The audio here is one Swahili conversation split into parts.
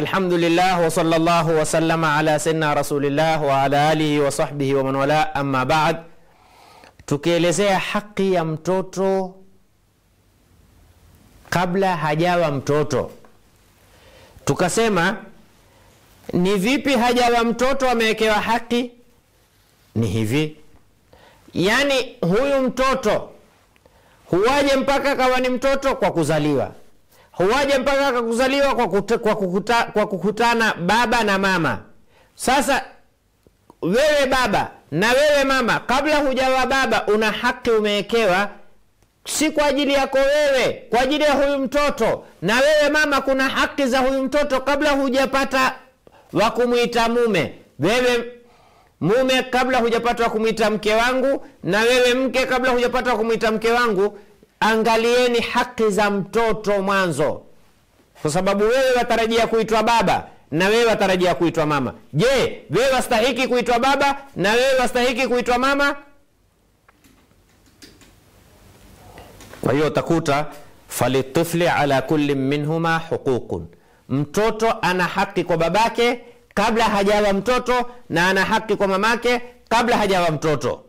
alhamdulilah wa sallallahu wa sallama ala sayyidina rasulillah wa ala alihi wa sahbihi wa man ba'd. Tukielezea haqi ya mtoto kabla hajawa mtoto, tukasema ni vipi hajawa mtoto amewekewa haqi Ni hivi, yani huyu mtoto huwaje mpaka kawa ni mtoto? Kwa kuzaliwa huwaja mpaka akakuzaliwa kwa, kuta, kwa, kukuta, kwa kukutana baba na mama. Sasa wewe baba na wewe mama, kabla hujawa baba, una haki umewekewa, si kwa ajili yako wewe, kwa ajili ya huyu mtoto. Na wewe mama, kuna haki za huyu mtoto kabla hujapata wa kumwita mume. Wewe mume, kabla hujapata wa kumwita mke wangu, na wewe mke, kabla hujapata wa kumwita mke wangu angalieni haki za mtoto mwanzo, kwa sababu wewe watarajia kuitwa baba na wewe watarajia kuitwa mama. Je, wewe wastahiki kuitwa baba na wewe wastahiki kuitwa mama? Kwa hiyo utakuta falitufli ala kulli minhuma huququn, mtoto ana haki kwa babake kabla hajawa mtoto na ana haki kwa mamake kabla hajawa mtoto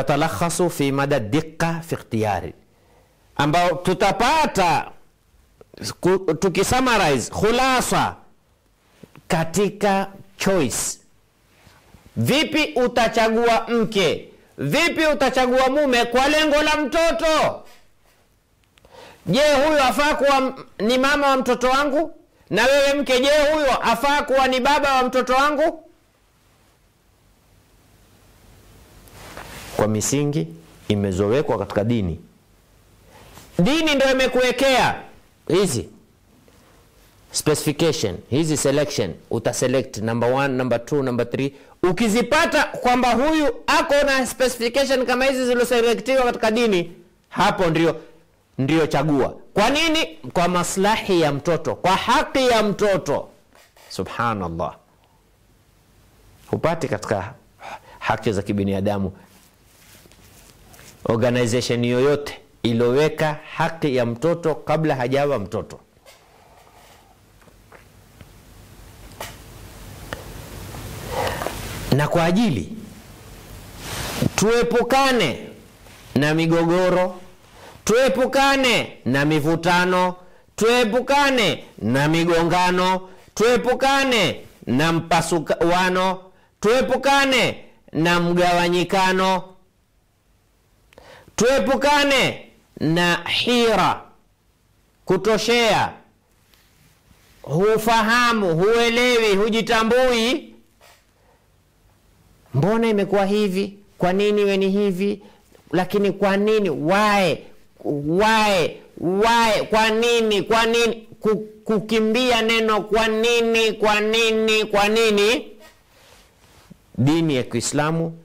tatalakhasu fi mada diqa fi ikhtiyari, ambao tutapata tukisummarize, khulasa katika choice. Vipi utachagua mke, vipi utachagua mume kwa lengo la mtoto. Je, huyu afaa kuwa ni mama wa mtoto wangu? Na wewe mke, je, huyo afaa kuwa ni baba wa mtoto wangu? kwa misingi imezowekwa katika dini. Dini ndio imekuwekea hizi specification hizi selection, utaselect number 1, number 2, number 3. Ukizipata kwamba huyu ako na specification kama hizi zilizoselektiwa katika dini, hapo ndio ndio chagua. Kwa nini? Kwa maslahi ya mtoto, kwa haki ya mtoto. Subhanallah, hupati katika haki za kibinadamu organization yoyote iloweka haki ya mtoto kabla hajawa mtoto na kwa ajili tuepukane na migogoro, tuepukane na mivutano, tuepukane na migongano, tuepukane na mpasukano, tuepukane na mgawanyikano, tuepukane na hira, kutoshea, hufahamu, huelewi, hujitambui. Mbona imekuwa hivi? Kwa nini iwe ni hivi? Lakini kwa nini wae wae wae? Kwa nini? Kwa nini kukimbia neno kwa nini? Kwa nini? Kwa nini? Dini ya Kiislamu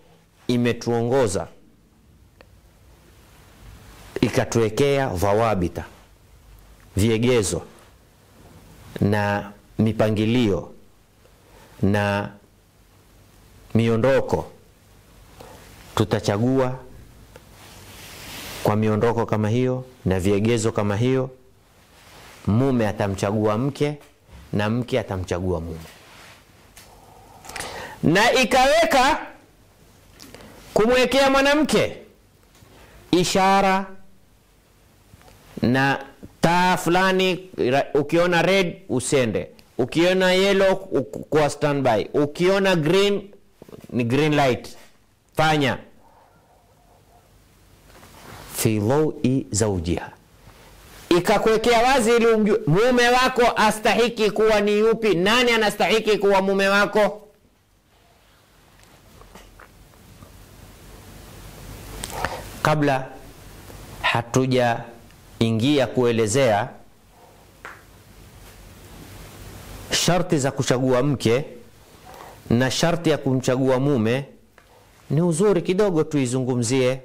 imetuongoza ikatuwekea vawabita viegezo na mipangilio na miondoko. Tutachagua kwa miondoko kama hiyo na viegezo kama hiyo, mume atamchagua mke na mke atamchagua mume, na ikaweka kumwekea mwanamke ishara na taa fulani ukiona red usende ukiona yellow kuwa standby ukiona green ni green light fanya fi zaujiha ikakuwekea wazi ili mume wako astahiki kuwa ni yupi nani anastahiki kuwa mume wako kabla hatuja ingia kuelezea sharti za kuchagua mke na sharti ya kumchagua mume, ni uzuri kidogo tuizungumzie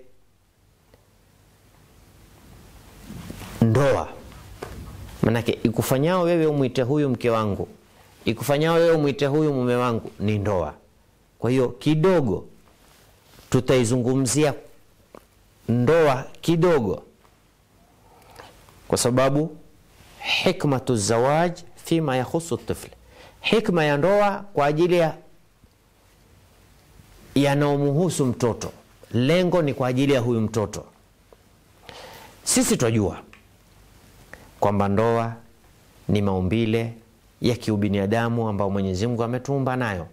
ndoa. Manake ikufanyao wewe umwite huyu mke wangu, ikufanyao wewe umwite huyu mume wangu, ni ndoa. Kwa hiyo kidogo tutaizungumzia ndoa kidogo kwa sababu hikmatu zawaj fima yakhusu tifli, hikma ya ndoa kwa ajili ya yanayomuhusu mtoto, lengo ni kwa ajili ya huyu mtoto. Sisi twajua kwamba ndoa ni maumbile ya kiubinadamu ambayo Mwenyezi Mungu ametuumba nayo.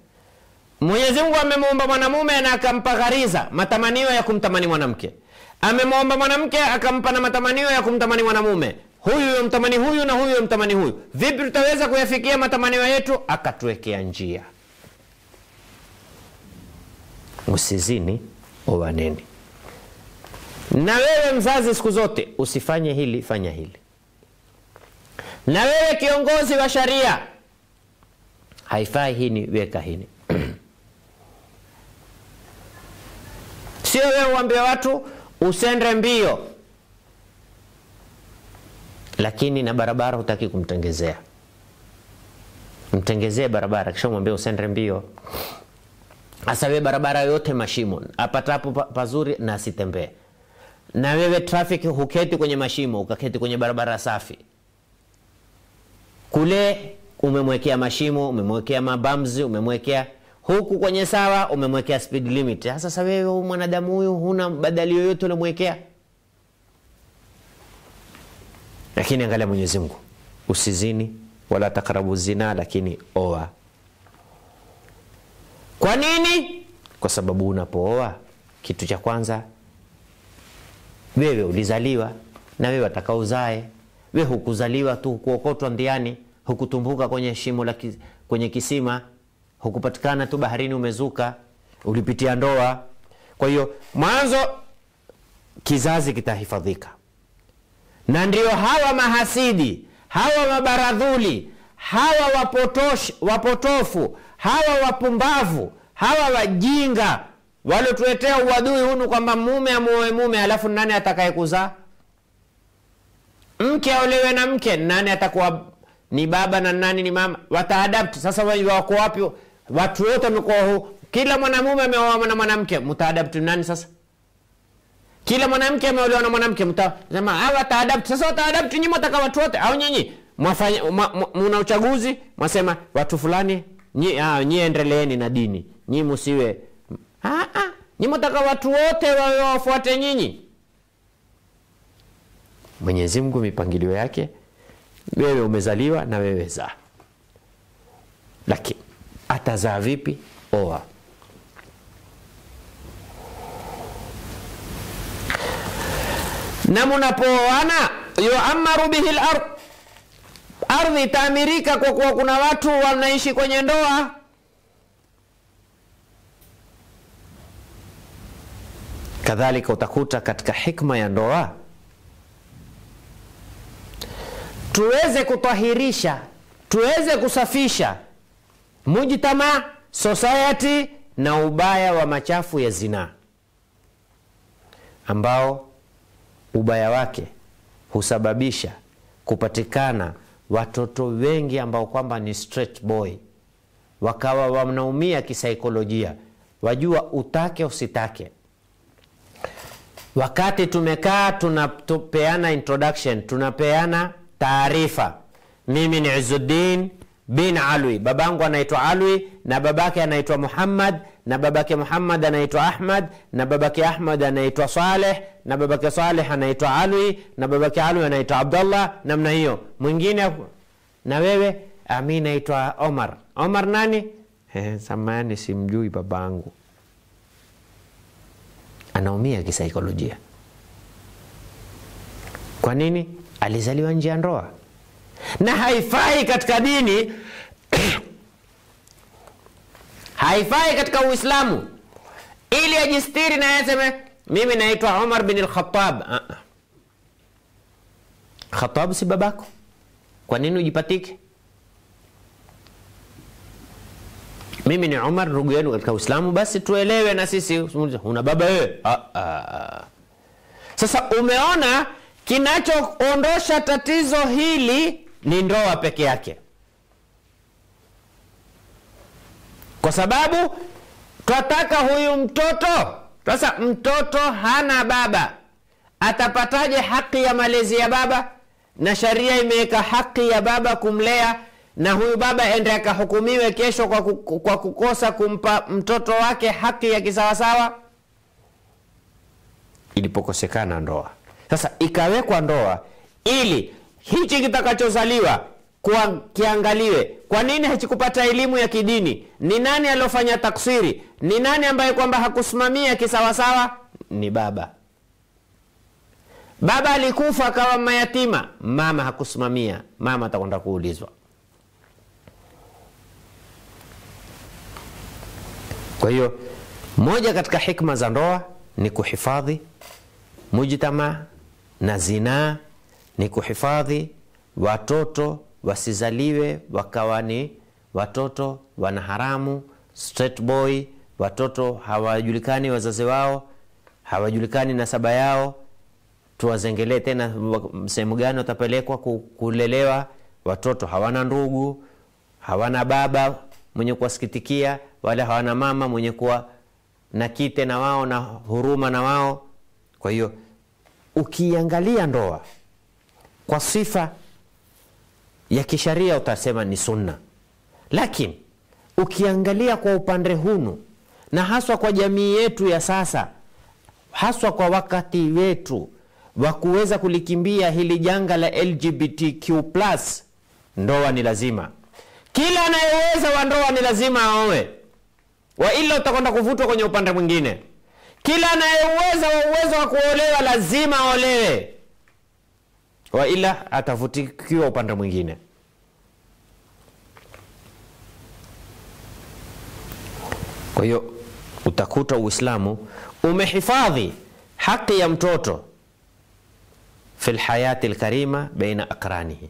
Mwenyezi Mungu amemuumba mwanamume na akampa ghariza, matamanio ya kumtamani mwanamke amemwomba mwanamke akampa na matamanio ya kumtamani mwanamume huyu yomtamani huyu na huyu yomtamani huyu vipi tutaweza kuyafikia matamanio yetu akatuwekea njia usizini owaneni na wewe mzazi siku zote usifanye hili fanya hili na wewe kiongozi wa sharia haifai hini weka hini sio wewe uambie watu usende mbio, lakini na barabara hutaki kumtengezea. Mtengezee barabara, kisha mwambie usende mbio, asawe barabara yote mashimo, apatapo pazuri na asitembee. Na wewe trafiki, huketi kwenye mashimo, ukaketi kwenye barabara safi kule umemwekea mashimo, umemwekea mabamzi, umemwekea huku kwenye sawa umemwekea speed limit. Ah, sasa wewe mwanadamu huyu huna badali yoyote unamwekea, lakini angalia Mwenyezi Mungu, usizini wala takarabu zina, lakini oa. Kwa nini? Kwa sababu unapooa, kitu cha kwanza wewe ulizaliwa na wewe watakaozae. We hukuzaliwa tu, hukuokotwa ndiani, hukutumbuka kwenye shimo la kwenye kisima hukupatikana tu baharini umezuka ulipitia ndoa kwa hiyo mwanzo kizazi kitahifadhika na ndio hawa mahasidi hawa mabaradhuli hawa wapotosh, wapotofu hawa wapumbavu hawa wajinga walotuetea uadui hunu kwamba mume amuoe mume alafu nani atakaye kuzaa mke aolewe na mke nani atakuwa ni baba na nani ni mama wataadapti sasa wako wapi watu wote wamekuwa kila mwanamume ameoa na mwanamke mtaadapti nani sasa kila mwanamke ameolewa na mwanamke mtasema hawa ah, taadapti sasa wataadapti nyinyi wataka watu wote au nyinyi mwafanya mna uchaguzi mwasema watu fulani nyi ah, endeleeni na dini nyi msiwe ah, nyi mtaka watu wote wawe wafuate nyinyi mwenyezi mungu mipangilio yake wewe umezaliwa na wewe za lakini atazaa vipi? Oa. Na mnapooana, yuamaru bihi lard ardhi itaamirika kwa kuwa kuna watu wanaishi kwenye ndoa. Kadhalika utakuta katika hikma ya ndoa tuweze kutahirisha, tuweze kusafisha mujtama, society na ubaya wa machafu ya zinaa ambao ubaya wake husababisha kupatikana watoto wengi ambao kwamba ni straight boy wakawa wanaumia kisaikolojia, wajua utake usitake. Wakati tumekaa tunapeana introduction, tunapeana taarifa, mimi ni izuddin bin Alwi, babangu anaitwa Alwi na babake anaitwa Muhammad na babake Muhammad anaitwa Ahmad na babake Ahmad anaitwa Saleh na babake Saleh anaitwa Alwi na babake Alwi anaitwa abdallah namna hiyo. Mwingine na wewe mi naitwa Omar. Omar nani? samani simjui babangu. Anaumia kisaikolojia. Kwa nini? Alizaliwa nje ya ndoa na haifai katika dini haifai katika Uislamu ili ajistiri na aseme mimi naitwa Umar bin lkhatab Uh ah, -uh. Ah. si babako, kwa nini ujipatike? Mimi ni Umar, ndugu yenu katika Uislamu, basi tuelewe na sisi. Una baba wewe? Uh -uh. Sasa umeona kinachoondosha tatizo hili ni ndoa peke yake, kwa sababu twataka huyu mtoto sasa. Mtoto hana baba, atapataje haki ya malezi ya baba? Na sharia imeweka haki ya baba kumlea, na huyu baba ende akahukumiwe kesho kwa, kwa kukosa kumpa mtoto wake haki ya kisawasawa ilipokosekana ndoa. Sasa ikawekwa ndoa ili hichi kitakachozaliwa kwa kiangaliwe. Kwa nini hachikupata elimu ya kidini? Ni nani aliofanya taksiri? Ni nani ambaye kwamba hakusimamia kisawasawa? Ni baba. Baba alikufa akawa mayatima, mama hakusimamia. Mama atakwenda kuulizwa. Kwa hiyo moja katika hikma za ndoa ni kuhifadhi mujtamaa na zinaa ni kuhifadhi watoto wasizaliwe wakawa ni watoto wana straight boy, watoto hawajulikani wazazi wao, hawajulikani nasaba yao, tuwazengelee tena sehemu gani watapelekwa kulelewa. Watoto hawana ndugu, hawana baba mwenye kuwasikitikia, wala hawana mama mwenye kuwa na kite na wao na huruma na wao. Kwa hiyo ukiangalia ndoa kwa sifa ya kisharia utasema ni sunna lakini ukiangalia kwa upande hunu na haswa kwa jamii yetu ya sasa haswa kwa wakati wetu wa kuweza kulikimbia hili janga la lgbtq ndoa ni lazima kila anayeweza wa ndoa ni lazima wa waila utakwenda kuvutwa kwenye upande mwingine kila anayeweza wa uwezo wa kuolewa lazima aolewe waila atavutikiwa upande mwingine kwa hiyo utakuta uislamu umehifadhi haki ya mtoto fi lhayati lkarima baina akranihi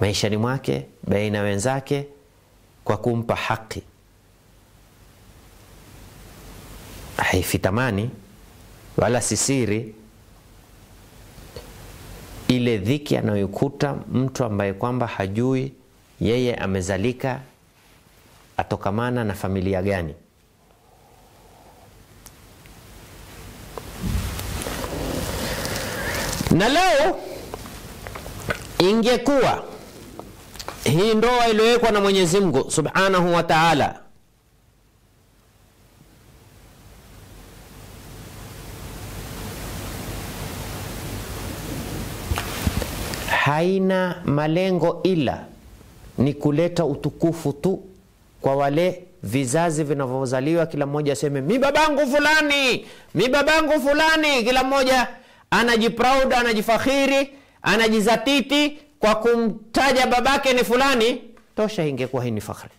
maishani mwake baina wenzake kwa kumpa haki haifitamani wala sisiri ile dhiki anayoikuta mtu ambaye kwamba hajui yeye amezalika atokamana na familia gani. Na leo ingekuwa hii ndoa iliyowekwa na Mwenyezi Mungu Subhanahu wa Ta'ala haina malengo ila ni kuleta utukufu tu kwa wale vizazi vinavyozaliwa, kila mmoja aseme mi babangu fulani, mi babangu fulani. Kila mmoja anajiprauda anajifakhiri, anajizatiti kwa kumtaja babake ni fulani. Tosha, ingekuwa hii ni fakhri,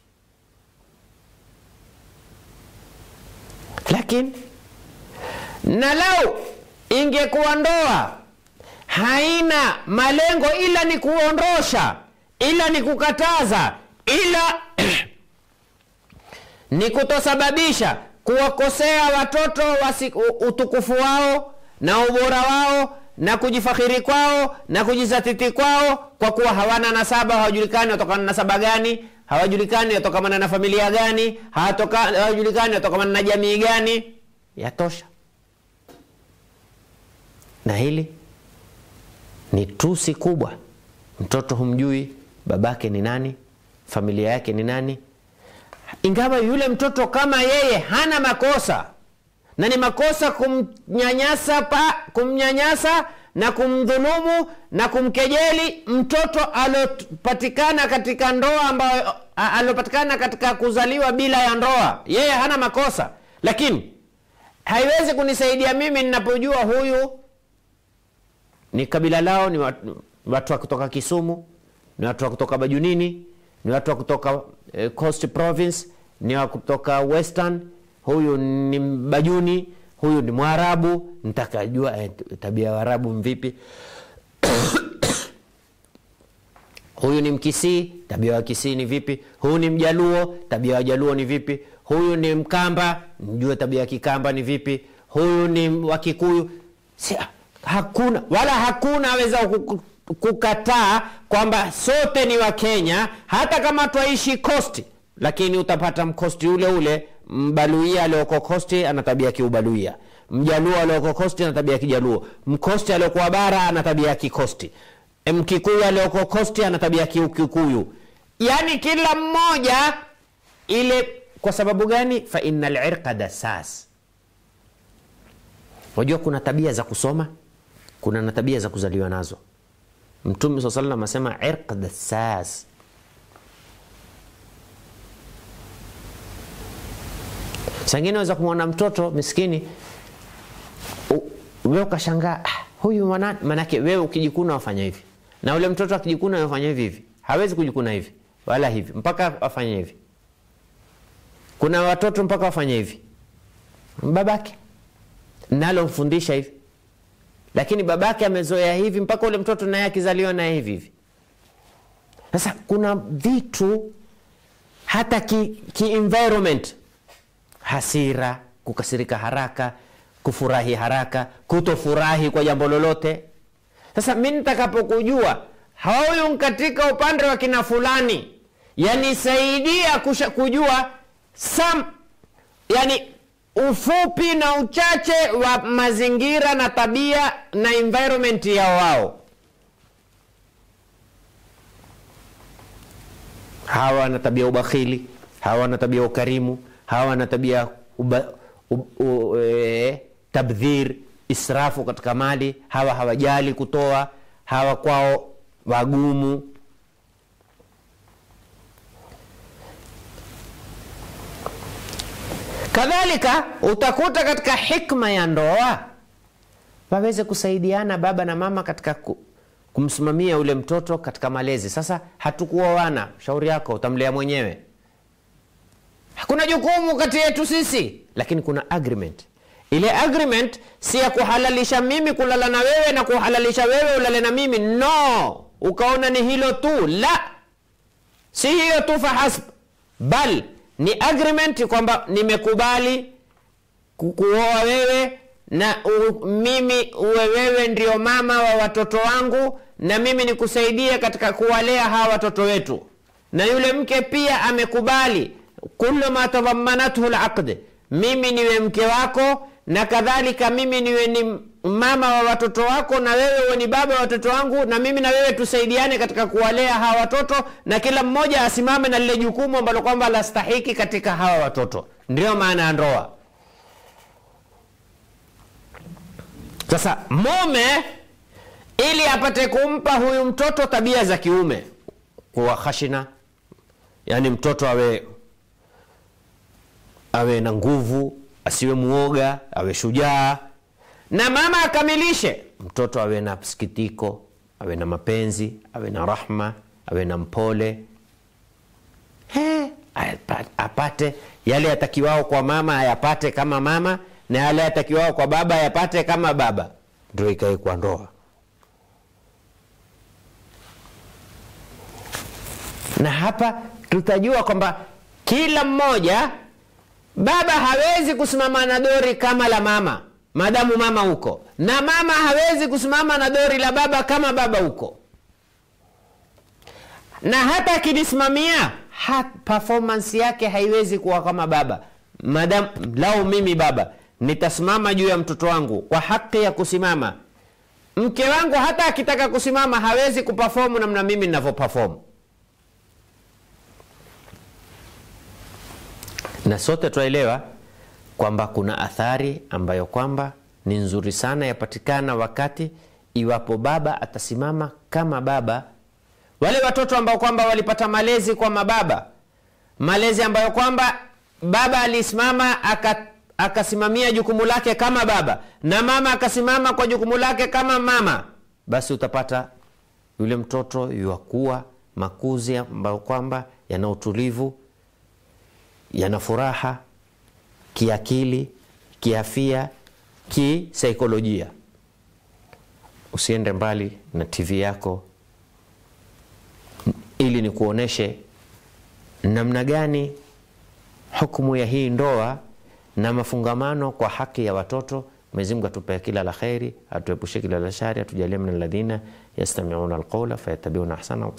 lakini na lau ingekuwa ndoa haina malengo ila ni kuondosha, ila ni kukataza, ila ni kutosababisha kuwakosea watoto wasi, utukufu wao na ubora wao na kujifakhiri kwao na kujizatiti kwao, kwa kuwa hawana nasaba, hawajulikani watokana na nasaba gani, hawajulikani watokamana na familia gani, hawajulikani watokamana na jamii gani. Yatosha na hili ni tusi kubwa. Mtoto humjui babake ni nani, familia yake ni nani, ingawa yule mtoto kama yeye hana makosa na ni makosa kumnyanyasa pa, kumnyanyasa na kumdhulumu na kumkejeli mtoto aliopatikana katika ndoa ambayo aliopatikana katika kuzaliwa bila ya ndoa. Yeye hana makosa, lakini haiwezi kunisaidia mimi ninapojua huyu ni kabila lao ni watu wa kutoka Kisumu, ni watu wa kutoka Bajunini, ni watu wa kutoka eh, Coast Province, ni wa kutoka Western. Huyu ni Bajuni, huyu ni Mwarabu. Nitakajua eh, tabia ya warabu mvipi? huyu ni Mkisii, tabia ya Kisii ni vipi? Huyu ni Mjaluo, tabia ya jaluo ni vipi? Huyu ni Mkamba, mjue tabia ya Kikamba ni vipi? Huyu ni Wakikuyu. Ah, hakuna wala hakuna aweza kukataa kwamba sote ni Wakenya, hata kama twaishi kosti, lakini utapata mkosti ule ule. Mbaluia alioko kosti ana tabia kiubaluia, mjaluo alioko kosti ana tabia kijaluo, mkosti aliokuwa bara ana tabia kikosti, mkikuyu alioko kosti ana tabia kiukikuyu. Yani kila mmoja ile. Kwa sababu gani? fa inna alirqa dasas. wajua kuna tabia za kusoma kuna na tabia za kuzaliwa nazo. Mtume swalla sallam asema irqd sas sangine weza kumwona mtoto miskini we ukashangaa ah, huyu manake wewe ukijikuna wafanya hivi, na ule mtoto akijikuna wafanya hivi hivi, hawezi kujikuna hivi wala hivi, mpaka afanye hivi. Kuna watoto mpaka wafanye hivi, babake nalomfundisha hivi lakini babake amezoea hivi mpaka ule mtoto naye akizaliwa naye hivi hivi sasa kuna vitu hata ki, ki environment hasira kukasirika haraka kufurahi haraka kutofurahi kwa jambo lolote sasa mi nitakapokujua huyu katika upande wa kina fulani yanisaidia kujua sam yani ufupi na uchache wa mazingira na tabia na environment ya wao. Hawa wana tabia ubakhili, hawa wana tabia ukarimu, hawa wana tabia uba, u, u, e, tabdhir, israfu katika mali. Hawa hawajali kutoa, hawa kwao wagumu Kadhalika utakuta katika hikma ya ndoa waweze kusaidiana baba na mama katika ku, kumsimamia ule mtoto katika malezi. Sasa hatukuoana, shauri yako, utamlea mwenyewe. Hakuna jukumu kati yetu sisi, lakini kuna agreement. Ile agreement si ya kuhalalisha mimi kulala na wewe na kuhalalisha wewe ulale na mimi, no. Ukaona ni hilo tu, la, si hiyo tu fahasb, bal ni agreement kwamba nimekubali kuoa wewe na u, mimi uwe wewe ndio mama wa watoto wangu na mimi nikusaidie katika kuwalea hawa watoto wetu na yule mke pia amekubali kullu ma tadhammanathu laqdi mimi niwe mke wako na kadhalika, mimi niwe ni mama wa watoto wako na wewe uwe ni baba wa watoto wangu, na mimi na wewe tusaidiane katika kuwalea hawa watoto, na kila mmoja asimame na lile jukumu ambalo kwamba lastahiki katika hawa watoto. Ndiyo maana ya ndoa. Sasa mume ili apate kumpa huyu mtoto tabia za kiume, kuwa khashina, yani mtoto awe awe na nguvu asiwe muoga, awe shujaa, na mama akamilishe. Mtoto awe na sikitiko, awe na mapenzi, awe na rahma, awe na mpole hey, apate yale yatakiwao kwa mama ayapate kama mama, na yale yatakiwao kwa baba ayapate kama baba. Ndio ikae kwa ndoa. Na hapa tutajua kwamba kila mmoja Baba hawezi kusimama na dori kama la mama madamu mama huko, na mama hawezi kusimama na dori la baba kama baba huko, na hata akilisimamia ha, performance yake haiwezi kuwa kama baba madamu. Lau mimi baba nitasimama juu ya mtoto wangu kwa haki ya kusimama, mke wangu hata akitaka kusimama hawezi kuperform namna mimi ninavyoperform. na sote twaelewa kwamba kuna athari ambayo kwamba ni nzuri sana yapatikana wakati iwapo baba atasimama kama baba. Wale watoto ambao kwamba walipata malezi kwa mababa, malezi ambayo kwamba baba alisimama aka akasimamia jukumu lake kama baba na mama akasimama kwa jukumu lake kama mama, basi utapata yule mtoto yuakuwa makuzi ambayo kwamba yana utulivu yana furaha kiakili, kiafia, kisaikolojia. Usiende mbali na TV yako ili nikuoneshe namna gani hukumu ya hii ndoa na mafungamano kwa haki ya watoto. Mwenyezi Mungu atupe kila la kheri, atuepushe kila la shari, atujalie min alladhina yastami'una alqawla fayatabi'una ahsana.